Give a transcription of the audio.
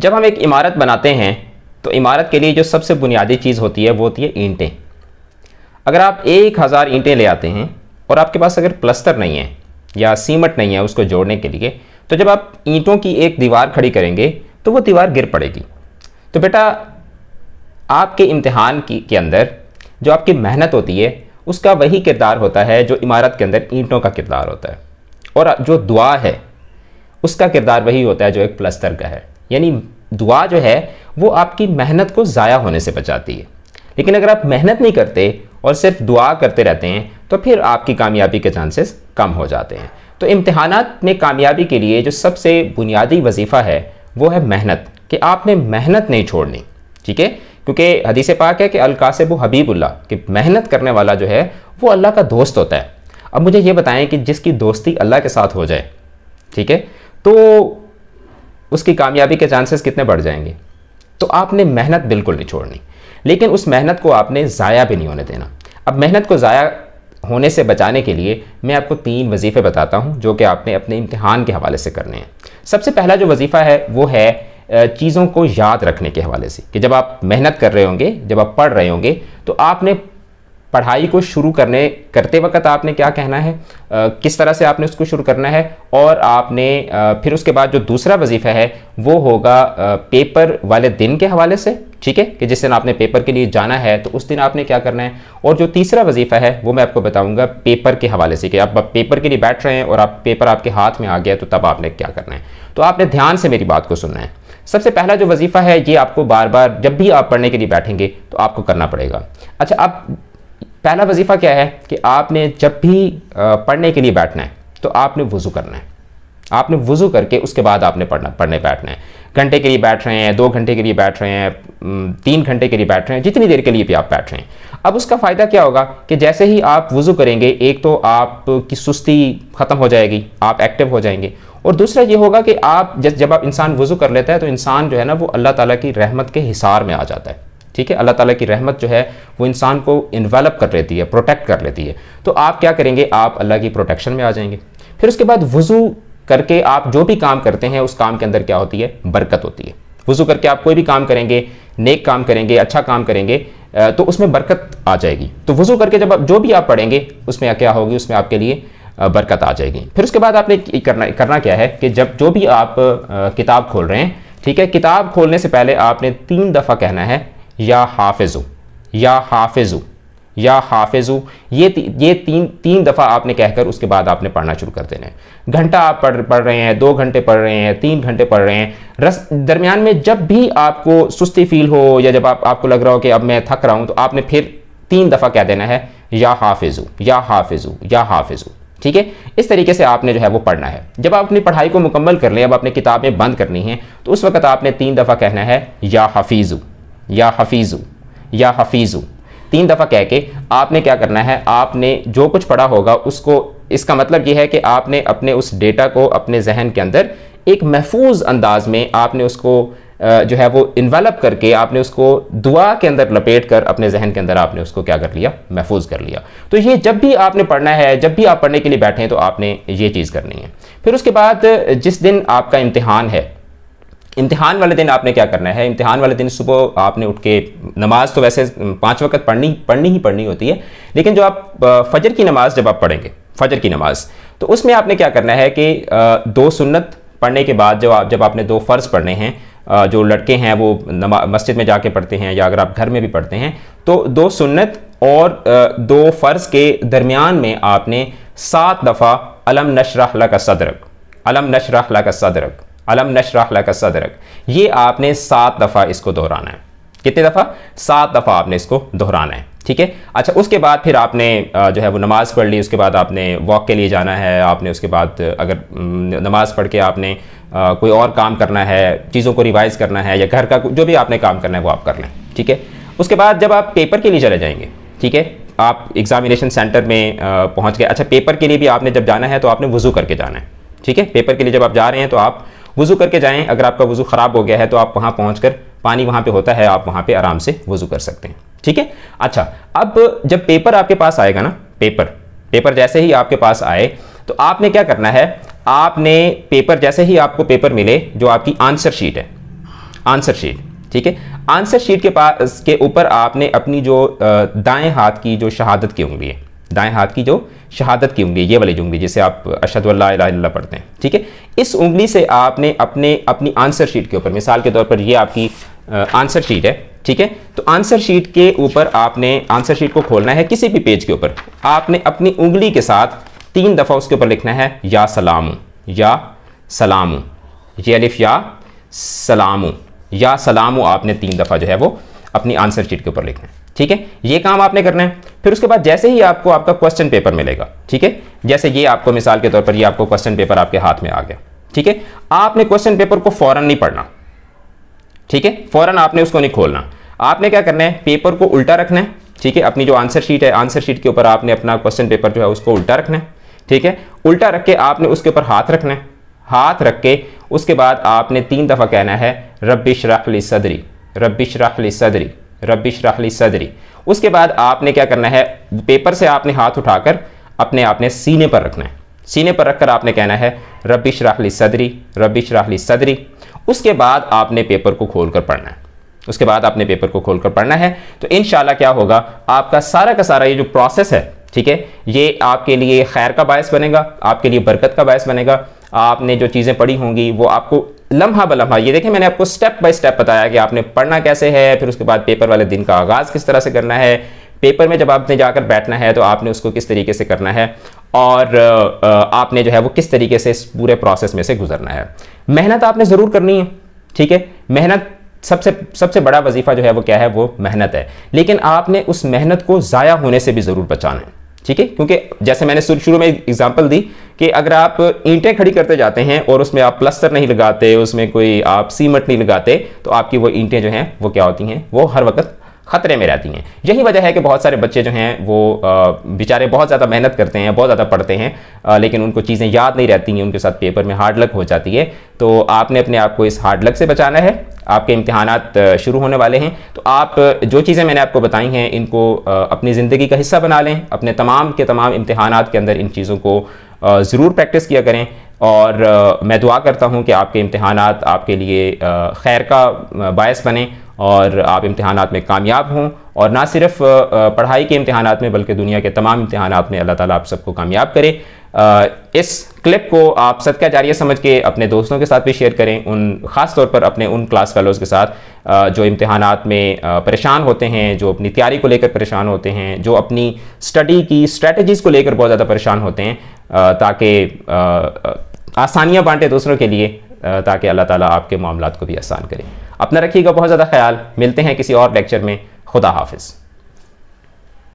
जब हम एक इमारत बनाते हैं तो इमारत के लिए जो सबसे बुनियादी चीज़ होती है वो होती है ईंटें अगर आप एक हज़ार ईंटें ले आते हैं और आपके पास अगर प्लस्तर नहीं है या सीमट नहीं है उसको जोड़ने के लिए तो जब आप ईंटों की एक दीवार खड़ी करेंगे तो वो दीवार गिर पड़ेगी तो बेटा आपके इम्तहान की के अंदर जो आपकी मेहनत होती है उसका वही किरदार होता है जो इमारत के अंदर ईंटों का किरदार होता है और जो दुआ है उसका किरदार वही होता है जो एक प्लस्तर का है यानी दुआ जो है वो आपकी मेहनत को ज़ाया होने से बचाती है लेकिन अगर आप मेहनत नहीं करते और सिर्फ दुआ करते रहते हैं तो फिर आपकी कामयाबी के चांसेस कम हो जाते हैं तो इम्तहान में कामयाबी के लिए जो सबसे बुनियादी वजीफ़ा है वो है मेहनत कि आपने मेहनत नहीं छोड़नी ठीक है क्योंकि हदीस पाक है कि अलकासिब हबीबुल्ला कि मेहनत करने वाला जो है वो अल्लाह का दोस्त होता है अब मुझे ये बताएं कि जिसकी दोस्ती अल्लाह के साथ हो जाए ठीक है तो उसकी कामयाबी के चांसेस कितने बढ़ जाएंगे तो आपने मेहनत बिल्कुल नहीं छोड़नी लेकिन उस मेहनत को आपने ज़ाया भी नहीं होने देना अब मेहनत को ज़ाया होने से बचाने के लिए मैं आपको तीन वजीफ़े बताता हूँ जो कि आपने अपने इम्तहान के हवाले से करने हैं सबसे पहला जो वजीफ़ा है वो है चीज़ों को याद रखने के हवाले से कि जब आप मेहनत कर रहे होंगे जब आप पढ़ रहे होंगे तो आपने पढ़ाई को शुरू करने करते वक्त आपने क्या कहना है आ, किस तरह से आपने उसको शुरू करना है और आपने आ, फिर उसके बाद जो दूसरा वजीफ़ा है वो होगा आ, पेपर वाले दिन के हवाले से ठीक है कि जिस दिन आपने पेपर के लिए जाना है तो उस दिन आपने क्या करना है और जो तीसरा वजीफ़ा है वो मैं आपको बताऊंगा पेपर के हवाले से कि आप पेपर के लिए बैठ रहे हैं और आप पेपर आपके हाथ में आ गया तो तब आपने क्या करना है तो आपने ध्यान से मेरी बात को सुनना है सबसे पहला जो वजीफ़ा है ये आपको बार बार जब भी आप पढ़ने के लिए बैठेंगे तो आपको करना पड़ेगा अच्छा आप पहला वजीफ़ा क्या है कि आपने जब भी पढ़ने के लिए बैठना है तो आपने वज़ू करना है आपने वज़ू करके उसके बाद आपने पढ़ना पढ़ने बैठना है घंटे के लिए बैठ रहे हैं दो घंटे के लिए बैठ रहे हैं तीन घंटे के लिए बैठ रहे हैं जितनी देर के लिए भी आप बैठ रहे हैं अब उसका फ़ायदा क्या होगा कि जैसे ही आप वज़ू करेंगे एक तो आपकी सुस्ती ख़त्म हो जाएगी आप एक्टिव हो जाएंगे और दूसरा ये होगा कि आप जब आप इंसान वज़ू कर लेता है तो इंसान जो है ना वो अल्लाह ताला की रहमत के हिसार में आ जाता है ठीक है अल्लाह ताला की रहमत जो है वो इंसान को इन्वेलप कर लेती है प्रोटेक्ट कर लेती है तो आप क्या करेंगे आप अल्लाह की प्रोटेक्शन में आ जाएंगे फिर उसके बाद वज़ू करके आप जो भी काम करते हैं उस काम के अंदर क्या होती है बरकत होती है वज़ू करके आप कोई भी काम करेंगे नेक काम करेंगे अच्छा काम करेंगे तो उसमें बरकत आ जाएगी तो वज़ू करके जब आप जो भी आप पढ़ेंगे उसमें क्या होगी उसमें आपके लिए बरकत आ जाएगी फिर उसके बाद आपने करना करना क्या है कि जब जो भी आप किताब खोल रहे हैं ठीक है किताब खोलने से पहले आपने तीन दफ़ा कहना है या हाफिज़ु या हाफिज़ु या हाफिज़ु ये ती, ये तीन तीन दफ़ा आपने कहकर उसके बाद आपने पढ़ना शुरू कर देना है घंटा आप पढ़ पढ़ रहे हैं दो घंटे पढ़ रहे हैं तीन घंटे पढ़ रहे हैं रस दरमियान में जब भी आपको सुस्ती फील हो या जब आप आपको लग रहा हो कि अब मैं थक रहा हूँ तो आपने फिर तीन दफ़ा कह देना है या हाफिज़ु या हाफिज़ु या हाफिज़ु ठीक है इस तरीके से आपने जो है वो पढ़ना है जब आप अपनी पढ़ाई को मुकम्मल कर लें अब आपने किताबें बंद करनी है तो उस वक्त आपने तीन दफ़ा कहना है या हफीज़ू या हफीज़ु या हफीज़ु तीन दफ़ा कह के आपने क्या करना है आपने जो कुछ पढ़ा होगा उसको इसका मतलब यह है कि आपने अपने उस डेटा को अपने जहन के अंदर एक महफूज अंदाज में आपने उसको जो है वो इन्वेलप करके आपने उसको दुआ के अंदर लपेट कर अपने जहन के अंदर आपने उसको क्या कर लिया महफूज कर लिया तो ये जब भी आपने पढ़ना है जब भी आप पढ़ने के लिए बैठे हैं तो आपने ये चीज़ करनी है फिर उसके बाद जिस दिन आपका इम्तहान है इम्तिहान वाले दिन आपने क्या करना है इम्तिहान वाले दिन सुबह आपने उठ के नमाज तो वैसे पाँच वक्त पढ़नी पढ़नी ही पढ़नी होती है लेकिन जो आप फजर की नमाज जब आप पढ़ेंगे फजर की नमाज तो उसमें आपने क्या करना है कि दो सुन्नत पढ़ने के बाद जब आप जब आपने दो फ़र्ज़ पढ़ने हैं जो लड़के हैं वो नमा मस्जिद में जाके पढ़ते हैं या अगर आप घर में भी पढ़ते हैं तो दो सुन्नत और दो फ़र्ज़ के दरमियान में आपने सात दफ़ा अलम नशरा का सदरक अलम नशरा का सदरक अलम नशरा का सदरक ये आपने सात दफ़ा इसको दोहराना है कितने दफ़ा सात दफ़ा आपने इसको दोहराना है ठीक है अच्छा उसके बाद फिर आपने जो है वो नमाज़ पढ़ ली उसके बाद आपने वॉक के लिए जाना है आपने उसके बाद अगर नमाज़ पढ़ के आपने कोई और काम करना है चीज़ों को रिवाइज़ करना है या घर का जो भी आपने काम करना है वो आप कर लें ठीक है उसके बाद जब आप पेपर के लिए चले जाएंगे ठीक है आप एग्ज़ामिनेशन सेंटर में पहुँच गए अच्छा पेपर के लिए भी आपने जब जाना है तो आपने वज़ू करके जाना है ठीक है पेपर के लिए जब आप जा रहे हैं तो आप वज़ू करके जाएं अगर आपका वज़ू ख़राब हो गया है तो आप वहाँ पहुँच पानी वहां पर होता है आप वहाँ पर आराम से वज़ू कर सकते हैं ठीक है अच्छा अब जब पेपर आपके पास आएगा ना पेपर पेपर जैसे ही आपके पास आए तो आपने क्या करना है आपने पेपर जैसे ही आपको पेपर मिले जो आपकी आंसर शीट है आंसर शीट ठीक है आंसर शीट के पास के ऊपर आपने अपनी जो दाएं हाथ की जो शहादत की उंगली है दाएं हाथ की जो शहादत की उंगली ये वाली उंगली जिसे आप अशद पढ़ते हैं ठीक है इस उंगली से आपने अपने अपनी आंसर शीट के ऊपर मिसाल के तौर पर ये आपकी आंसर शीट है ठीक है तो आंसर शीट के ऊपर आपने आंसर शीट को खोलना है किसी भी पेज के ऊपर आपने अपनी उंगली के साथ तीन दफ़ा उसके ऊपर लिखना है या सलामू या सलामू ये अलिफ या सलामू या सलामू आपने तीन दफ़ा जो है वो अपनी आंसर शीट के ऊपर लिखना है ठीक है ये काम आपने करना है फिर उसके बाद जैसे ही आपको आपका क्वेश्चन पेपर मिलेगा ठीक है जैसे ये आपको मिसाल के तौर पर ये आपको क्वेश्चन पेपर आपके हाथ में आ गया ठीक है आपने क्वेश्चन पेपर को फौरन नहीं पढ़ना ठीक है फौरन आपने उसको नहीं खोलना आपने क्या करना है पेपर को उल्टा रखना है ठीक है अपनी जो आंसर शीट है आंसर शीट के ऊपर आपने अपना क्वेश्चन पेपर जो है उसको उल्टा रखना है ठीक है उल्टा रख के आपने उसके ऊपर हाथ रखना है हाथ रख के उसके बाद आपने तीन दफ़ा कहना है रबिश रखली सदरी रबिश रखली सदरी रबी शराहली सदरी उसके बाद आपने क्या करना है पेपर से आपने हाथ उठाकर अपने आपने सीने पर रखना है सीने पर रखकर आपने कहना है रबी शराहली सदरी रबी शराहली सदरी उसके बाद आपने पेपर को खोल कर पढ़ना है उसके बाद आपने पेपर को खोल कर पढ़ना है तो इन क्या होगा आपका सारा का सारा ये जो प्रोसेस है ठीक है ये आपके लिए खैर का बायस बनेगा आपके लिए बरकत का बायस बनेगा आपने जो चीज़ें पढ़ी होंगी वो आपको लम्हा बलम्हा ये देखिए मैंने आपको स्टेप बाय स्टेप बताया कि आपने पढ़ना कैसे है फिर उसके बाद पेपर वाले दिन का आगाज़ किस तरह से करना है पेपर में जब आपने जाकर बैठना है तो आपने उसको किस तरीके से करना है और आपने जो है वो किस तरीके से इस पूरे प्रोसेस में से गुजरना है मेहनत आपने ज़रूर करनी है ठीक है मेहनत सबसे सबसे बड़ा वजीफ़ा जो है वो क्या है वो मेहनत है लेकिन आपने उस मेहनत को ज़ाया होने से भी ज़रूर बचाना है ठीक है क्योंकि जैसे मैंने शुरू में एग्जाम्पल दी कि अगर आप ईंटें खड़ी करते जाते हैं और उसमें आप प्लस्तर नहीं लगाते उसमें कोई आप सीमट नहीं लगाते तो आपकी वो ईंटें जो हैं वो क्या होती हैं वो हर वक्त खतरे में रहती हैं यही वजह है कि बहुत सारे बच्चे जो हैं वो बेचारे बहुत ज़्यादा मेहनत करते हैं बहुत ज़्यादा पढ़ते हैं लेकिन उनको चीज़ें याद नहीं रहती हैं उनके साथ पेपर में हार्ड लक हो जाती है तो आपने अपने आप को इस हार्ड लक से बचाना है आपके इम्तहान शुरू होने वाले हैं तो आप जो चीज़ें मैंने आपको बताई हैं इनको अपनी ज़िंदगी का हिस्सा बना लें अपने तमाम के तमाम इम्तहान के अंदर इन चीज़ों को ज़रूर प्रैक्टिस किया करें और मैं दुआ करता हूँ कि आपके इम्तहान आपके लिए खैर का बायस बने और आप इम्तहान में कामयाब हों और ना सिर्फ पढ़ाई के इम्तहान में बल्कि दुनिया के तमाम इम्तहान में अल्लाह ताला आप सबको कामयाब करे इस क्लिप को आप सदका जारिया समझ के अपने दोस्तों के साथ भी शेयर करें उन ख़ास तौर पर अपने उन क्लास फेलोज़ के साथ जो इम्तहान में परेशान होते हैं जो अपनी तैयारी को लेकर परेशान होते हैं जो अपनी स्टडी की स्ट्रेटजीज़ को लेकर बहुत ज़्यादा परेशान होते हैं ताकि आसानियाँ बांटें दूसरों के लिए ताकि अल्लाह ताली आपके मामला को भी आसान करें अपना रखिएगा बहुत ज़्यादा ख्याल मिलते हैं किसी और लेक्चर में खुदा हाफिज़